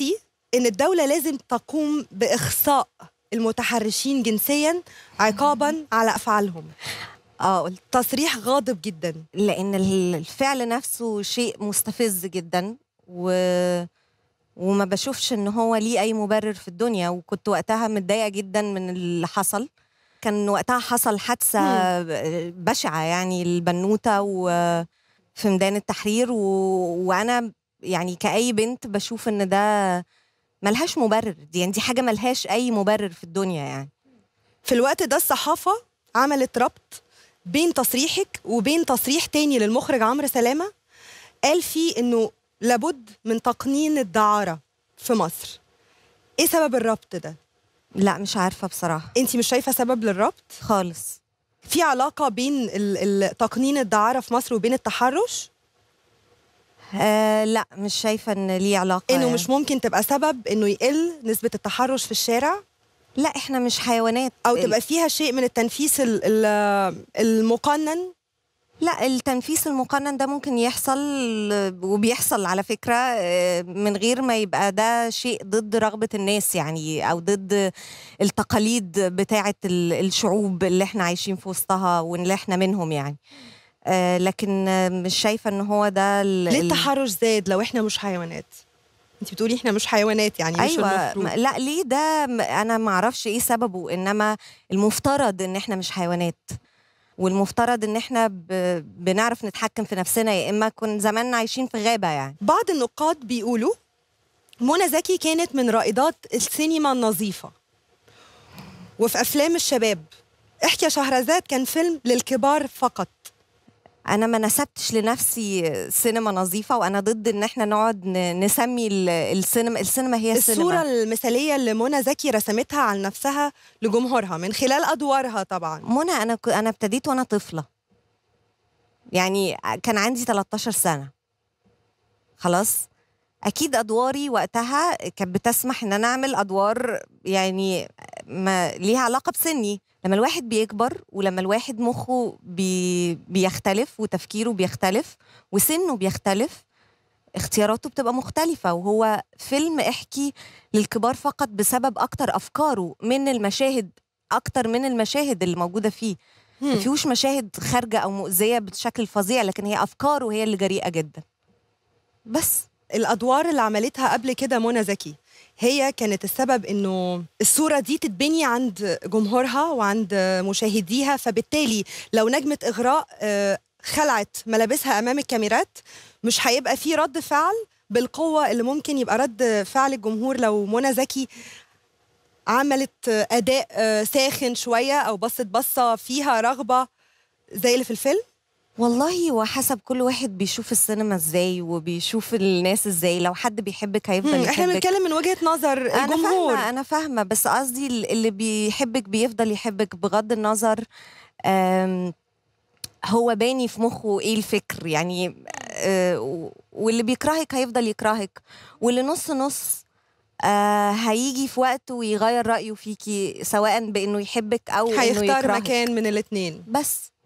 دلوقتي إن الدولة لازم تقوم بإخصاء المتحرشين جنسيا عقابا على أفعالهم اه تصريح غاضب جدا لان الفعل نفسه شيء مستفز جدا و وما بشوفش ان هو ليه اي مبرر في الدنيا وكنت وقتها متضايقه جدا من اللي حصل كان وقتها حصل حادثه بشعه يعني البنوته و في ميدان التحرير و... وانا يعني كأي بنت بشوف إن ده ملهاش مبرر دي يعني دي حاجة ملهاش أي مبرر في الدنيا يعني في الوقت ده الصحافة عملت ربط بين تصريحك وبين تصريح تاني للمخرج عمرو سلامة قال فيه إنه لابد من تقنين الدعارة في مصر إيه سبب الربط ده؟ لا مش عارفة بصراحة أنت مش شايفة سبب للربط؟ خالص في علاقة بين تقنين الدعارة في مصر وبين التحرش؟ آه لا مش شايفه ان ليه علاقه انه يعني. مش ممكن تبقى سبب انه يقل نسبه التحرش في الشارع لا احنا مش حيوانات او تبقى فيها شيء من التنفيس المقنن لا التنفيس المقنن ده ممكن يحصل وبيحصل على فكرة آه، من غير ما يبقى ده شيء ضد رغبة الناس يعني أو ضد التقاليد بتاعة الشعوب اللي احنا عايشين في وسطها واللي احنا منهم يعني آه، لكن مش شايفه ان هو ده ليه التحرش زاد لو احنا مش حيوانات انت بتقولي احنا مش حيوانات يعني مش أيوة لا ليه ده انا ما اعرفش ايه سببه انما المفترض ان احنا مش حيوانات والمفترض ان احنا ب... بنعرف نتحكم في نفسنا يا اما كنا زماننا عايشين في غابه يعني بعض النقاد بيقولوا منى زكي كانت من رائدات السينما النظيفه وفي افلام الشباب احكي يا شهرزاد كان فيلم للكبار فقط انا ما نسبتش لنفسي سينما نظيفه وانا ضد ان احنا نقعد نسمي السينما السينما هي السينما الصوره المثاليه اللي منى زكي رسمتها عن نفسها لجمهورها من خلال ادوارها طبعا منى انا ك... انا ابتديت وانا طفله يعني كان عندي 13 سنه خلاص اكيد ادواري وقتها كانت بتسمح ان انا اعمل ادوار يعني ما ليها علاقه بسني لما الواحد بيكبر ولما الواحد مخه بي بيختلف وتفكيره بيختلف وسنه بيختلف اختياراته بتبقى مختلفة وهو فيلم احكي للكبار فقط بسبب أكتر أفكاره من المشاهد أكتر من المشاهد اللي موجودة فيه ما فيهوش مشاهد خارجة أو مؤذية بشكل فظيع لكن هي أفكاره هي اللي جريئة جدا بس الأدوار اللي عملتها قبل كده منى زكي هي كانت السبب انه الصوره دي تتبني عند جمهورها وعند مشاهديها فبالتالي لو نجمه اغراء آه، خلعت ملابسها امام الكاميرات مش هيبقى في رد فعل بالقوه اللي ممكن يبقى رد فعل الجمهور لو منى زكي عملت اداء آه، ساخن شويه او بصت بصه فيها رغبه زي اللي في الفيلم والله وحسب كل واحد بيشوف السينما ازاي وبيشوف الناس ازاي لو حد بيحبك هيفضل يحبك احنا بنتكلم من وجهه نظر الجمهور انا فاهمه انا فاهمه بس قصدي اللي بيحبك بيفضل يحبك بغض النظر هو باني في مخه ايه الفكر يعني آه، واللي بيكرهك هيفضل يكرهك واللي نص نص آه، هيجي في وقته ويغير رأيه فيكي سواء بإنه يحبك أو هيختار إنه يكرهك. مكان من الاتنين بس